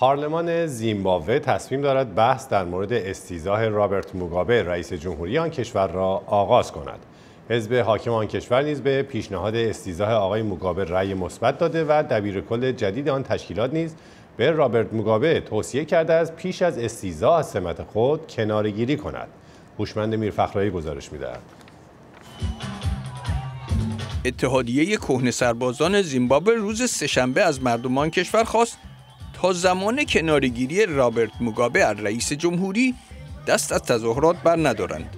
پارلمان زیمبابوه تصمیم دارد بحث در مورد استیزاه رابرت موگابه رئیس جمهوری آن کشور را آغاز کند. حزب حاکم آن کشور نیز به پیشنهاد استیزاه آقای موگابه رأی مثبت داده و دبیرکل جدید آن تشکیلات نیز به رابرت موگابه توصیه کرده است پیش از استیزاه سمت خود کنارگیری کند. هوشمند میرفخرایی گزارش میدهد. اتحادیه کهنه سربازان زیمبابوه روز سهشنبه از مردمان کشور خواست تا زمان کنارگیری رابرت موگابه از رئیس جمهوری دست از تظاهرات بر ندارند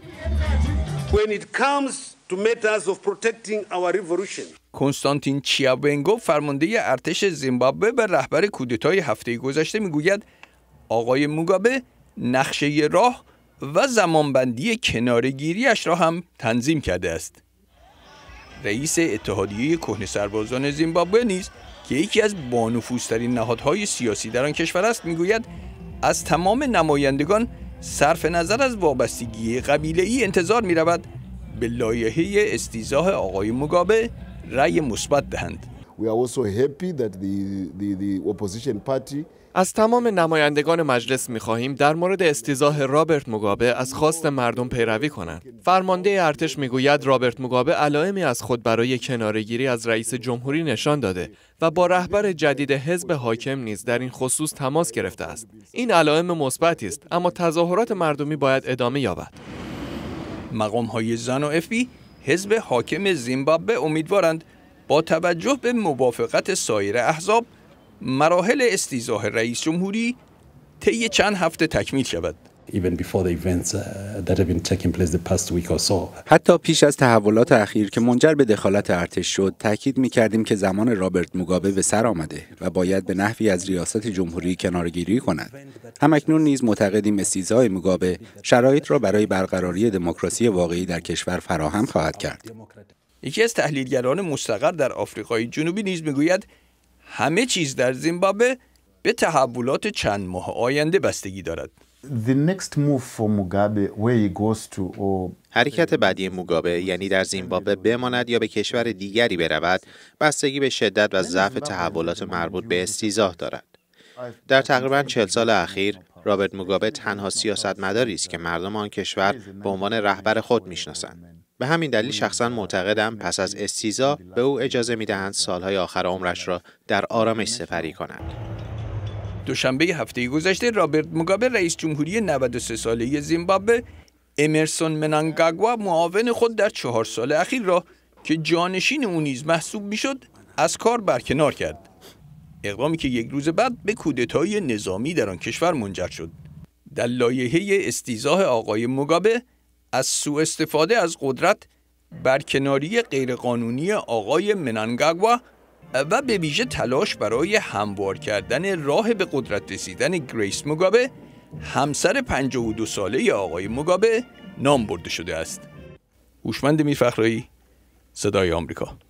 کنستانتین چیابنگو فرمانده ارتش زیمبابوه و رهبر کودتای هفته گذشته میگوید آقای موگابه نقشه راه و زمانبندی کنارگیریش را هم تنظیم کرده است رئیس اتحادیه کهنه سربازان زیمبابوه نیز که یکی از بانفوسترین نهادهای سیاسی در آن کشور است میگوید از تمام نمایندگان صرف نظر از وابستگی قبیله ای انتظار می رود به لایحه استیزاه آقای مگابه رأی مثبت دهند از تمام نمایندگان مجلس می خواهیم در مورد استیزاه رابرت موگابه از خواست مردم پیروی کنند. فرمانده ارتش میگوید رابرت موگابه علائمی از خود برای کنارگیری از رئیس جمهوری نشان داده و با رهبر جدید حزب حاکم نیز در این خصوص تماس گرفته است. این علائم مثبتی است اما تظاهرات مردمی باید ادامه یابد. مقام های زن و افی حزب حاکم زیمبابوه امیدوارند با توجه به موافقت سایر احزاب مراحل استیزاه رئیس جمهوری طی چند هفته تکمیل شود uh, حتی پیش از تحولات اخیر که منجر به دخالت ارتش شد تاکید می کردیم که زمان رابرت موگابه به سر آمده و باید به نحوی از ریاست جمهوری کنارگیری کند همکنون نیز معتقدیم استیزای موگابه شرایط را برای برقراری دموکراسی واقعی در کشور فراهم خواهد کرد یکی از تحلیلگران مستقر در آفریقای جنوبی نیز میگوید همه چیز در زیمبابوه به تحولات چند ماه آینده بستگی دارد. حرکت بعدی موگابه یعنی در زیمبابوه بماند یا به کشور دیگری برود بستگی به شدت و ضعف تحولات مربوط به استیزاه دارد در تقریبا چهل سال اخیر رابرت موگابه تنها سیاستمداری است که مردم آن کشور به عنوان رهبر خود میشناسند به همین دلیل شخصا معتقدم پس از استیزا به او اجازه میدهند سالهای آخر عمرش را در آرامش سپری کند. دوشنبه هفته گذشته رابرت مگابه رئیس جمهوری 93 ساله زیمبابوه امرسون منانگاگوا معاون خود در چهار سال اخیر را که جانشین او نیز محسوب میشد از کار برکنار کرد اقدامی که یک روز بعد به کودتای نظامی در آن کشور منجر شد در لایحه استیزاه آقای مگابه از سوء استفاده از قدرت برکناری غیرقانونی آقای مننگاگوا و به ویژه تلاش برای هموار کردن راه به قدرت رسیدن گریس مگابه همسر 52 ساله آقای مگابه نام برده شده است. هوشمند میفخرایی صدای آمریکا